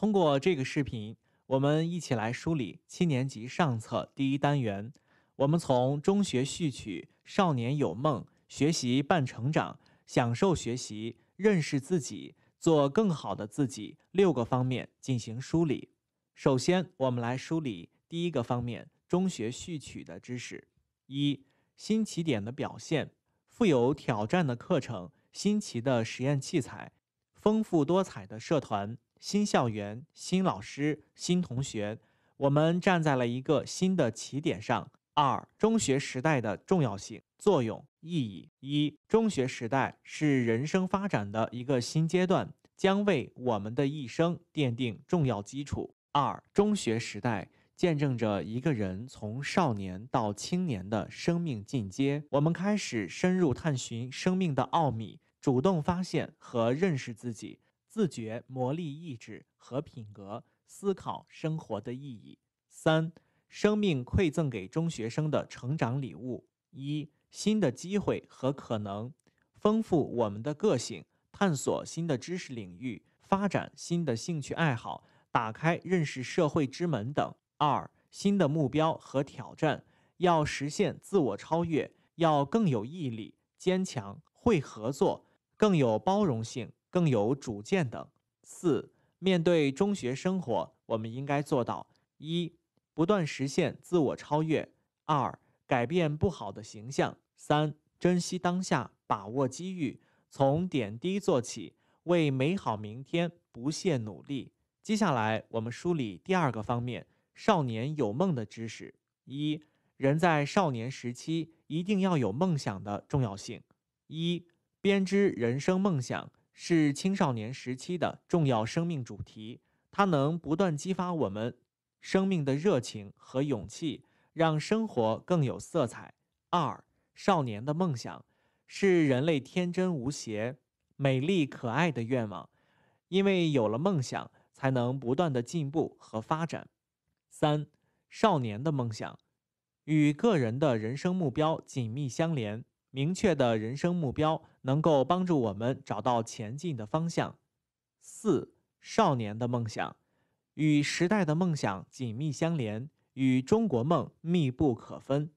通过这个视频，我们一起来梳理七年级上册第一单元。我们从中学序曲、少年有梦、学习伴成长、享受学习、认识自己、做更好的自己六个方面进行梳理。首先，我们来梳理第一个方面：中学序曲的知识。一、新起点的表现：富有挑战的课程、新奇的实验器材、丰富多彩的社团。新校园、新老师、新同学，我们站在了一个新的起点上。二、中学时代的重要性、作用、意义。一、中学时代是人生发展的一个新阶段，将为我们的一生奠定重要基础。二、中学时代见证着一个人从少年到青年的生命进阶，我们开始深入探寻生命的奥秘，主动发现和认识自己。自觉磨砺意志和品格，思考生活的意义。三、生命馈赠给中学生的成长礼物：一、新的机会和可能，丰富我们的个性，探索新的知识领域，发展新的兴趣爱好，打开认识社会之门等。二、新的目标和挑战，要实现自我超越，要更有毅力、坚强，会合作，更有包容性。更有主见等。四、面对中学生活，我们应该做到：一、不断实现自我超越；二、改变不好的形象；三、珍惜当下，把握机遇，从点滴做起，为美好明天不懈努力。接下来，我们梳理第二个方面：少年有梦的知识。一、人在少年时期一定要有梦想的重要性；一、编织人生梦想。是青少年时期的重要生命主题，它能不断激发我们生命的热情和勇气，让生活更有色彩。二、少年的梦想是人类天真无邪、美丽可爱的愿望，因为有了梦想，才能不断的进步和发展。三、少年的梦想与个人的人生目标紧密相连。明确的人生目标能够帮助我们找到前进的方向。四、少年的梦想与时代的梦想紧密相连，与中国梦密不可分。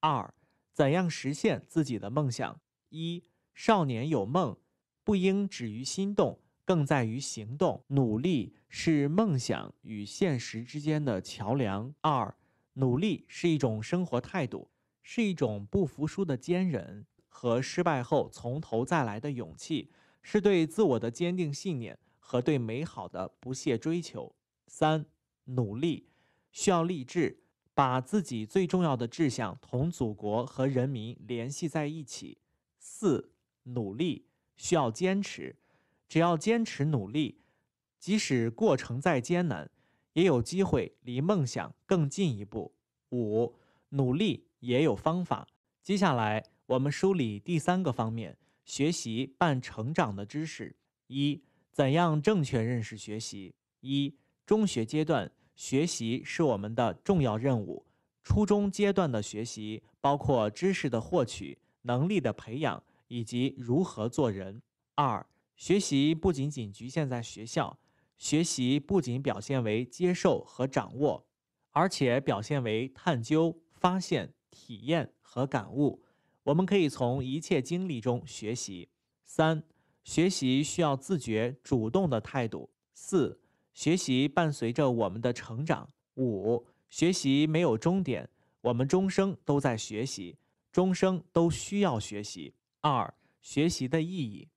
二、怎样实现自己的梦想？一、少年有梦，不应止于心动，更在于行动。努力是梦想与现实之间的桥梁。二、努力是一种生活态度。是一种不服输的坚忍和失败后从头再来的勇气，是对自我的坚定信念和对美好的不懈追求。三、努力需要立志，把自己最重要的志向同祖国和人民联系在一起。四、努力需要坚持，只要坚持努力，即使过程再艰难，也有机会离梦想更进一步。五、努力。也有方法。接下来，我们梳理第三个方面：学习伴成长的知识。一、怎样正确认识学习？一、中学阶段学习是我们的重要任务。初中阶段的学习包括知识的获取、能力的培养以及如何做人。二、学习不仅仅局限在学校，学习不仅表现为接受和掌握，而且表现为探究、发现。体验和感悟，我们可以从一切经历中学习。三、学习需要自觉、主动的态度。四、学习伴随着我们的成长。五、学习没有终点，我们终生都在学习，终生都需要学习。二、学习的意义：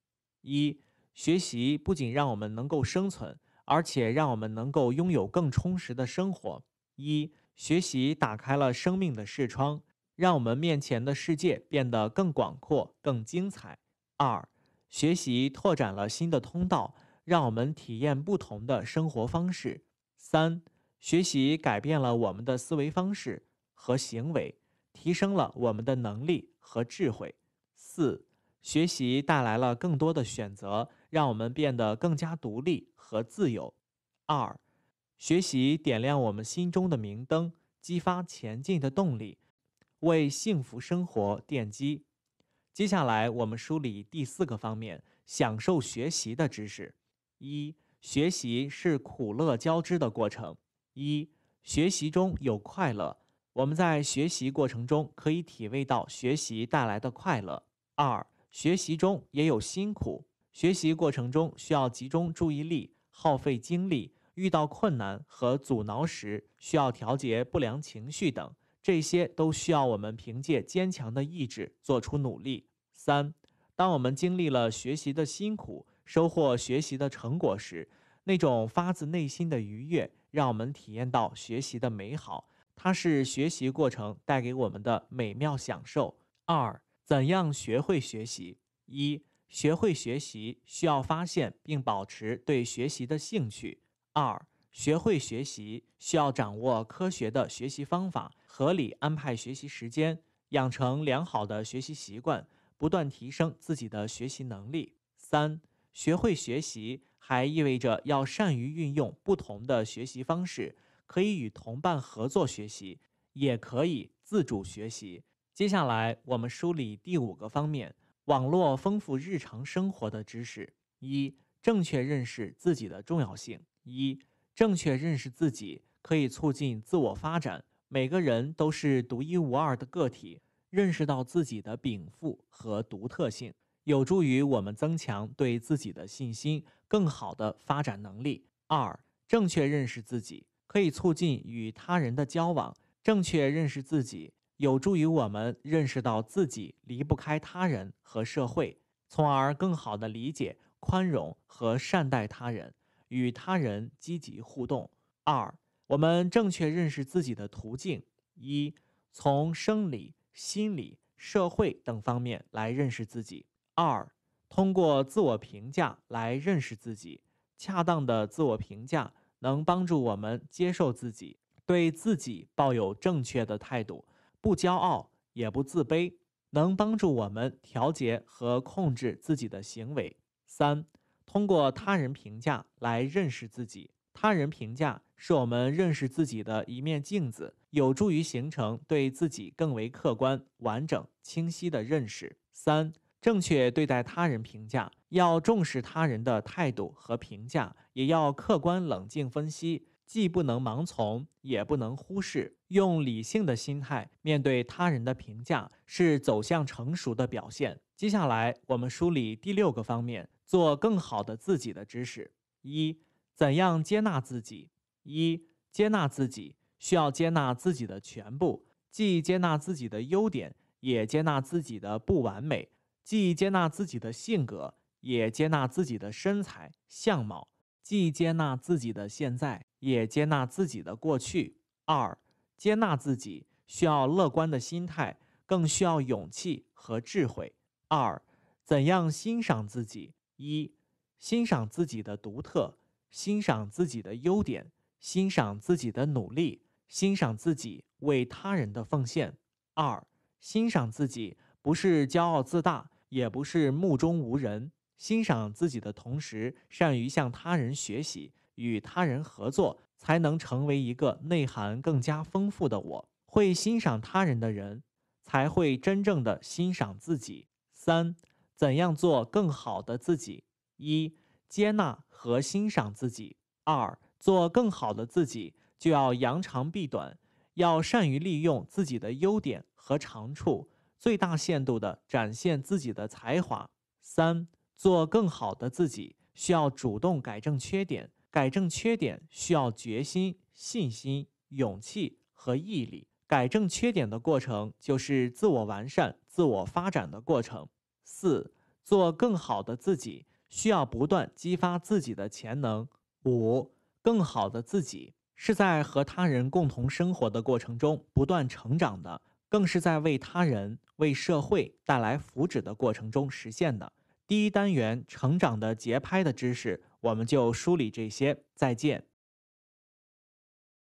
一、学习不仅让我们能够生存，而且让我们能够拥有更充实的生活。一、学习打开了生命的视窗。让我们面前的世界变得更广阔、更精彩。二、学习拓展了新的通道，让我们体验不同的生活方式。三、学习改变了我们的思维方式和行为，提升了我们的能力和智慧。四、学习带来了更多的选择，让我们变得更加独立和自由。二、学习点亮我们心中的明灯，激发前进的动力。为幸福生活奠基。接下来，我们梳理第四个方面：享受学习的知识。一、学习是苦乐交织的过程。一、学习中有快乐，我们在学习过程中可以体味到学习带来的快乐。二、学习中也有辛苦，学习过程中需要集中注意力，耗费精力，遇到困难和阻挠时需要调节不良情绪等。这些都需要我们凭借坚强的意志做出努力。三，当我们经历了学习的辛苦，收获学习的成果时，那种发自内心的愉悦，让我们体验到学习的美好。它是学习过程带给我们的美妙享受。二，怎样学会学习？一，学会学习需要发现并保持对学习的兴趣。二。学会学习需要掌握科学的学习方法，合理安排学习时间，养成良好的学习习惯，不断提升自己的学习能力。三、学会学习还意味着要善于运用不同的学习方式，可以与同伴合作学习，也可以自主学习。接下来我们梳理第五个方面：网络丰富日常生活的知识。一、正确认识自己的重要性。一正确认识自己可以促进自我发展。每个人都是独一无二的个体，认识到自己的禀赋和独特性，有助于我们增强对自己的信心，更好的发展能力。二，正确认识自己可以促进与他人的交往。正确认识自己，有助于我们认识到自己离不开他人和社会，从而更好的理解、宽容和善待他人。与他人积极互动。二、我们正确认识自己的途径：一、从生理、心理、社会等方面来认识自己；二、通过自我评价来认识自己。恰当的自我评价能帮助我们接受自己，对自己抱有正确的态度，不骄傲也不自卑，能帮助我们调节和控制自己的行为。三。通过他人评价来认识自己，他人评价是我们认识自己的一面镜子，有助于形成对自己更为客观、完整、清晰的认识。三、正确对待他人评价，要重视他人的态度和评价，也要客观冷静分析，既不能盲从，也不能忽视。用理性的心态面对他人的评价，是走向成熟的表现。接下来，我们梳理第六个方面。做更好的自己的知识：一、怎样接纳自己？一、接纳自己需要接纳自己的全部，既接纳自己的优点，也接纳自己的不完美；既接纳自己的性格，也接纳自己的身材相貌；既接纳自己的现在，也接纳自己的过去。二、接纳自己需要乐观的心态，更需要勇气和智慧。二、怎样欣赏自己？一、欣赏自己的独特，欣赏自己的优点，欣赏自己的努力，欣赏自己为他人的奉献。二、欣赏自己不是骄傲自大，也不是目中无人。欣赏自己的同时，善于向他人学习，与他人合作，才能成为一个内涵更加丰富的我。会欣赏他人的人，才会真正的欣赏自己。三。怎样做更好的自己？一、接纳和欣赏自己；二、做更好的自己，就要扬长避短，要善于利用自己的优点和长处，最大限度地展现自己的才华；三、做更好的自己，需要主动改正缺点。改正缺点需要决心、信心、勇气和毅力。改正缺点的过程，就是自我完善、自我发展的过程。四，做更好的自己，需要不断激发自己的潜能。五，更好的自己是在和他人共同生活的过程中不断成长的，更是在为他人为社会带来福祉的过程中实现的。第一单元《成长的节拍》的知识，我们就梳理这些。再见。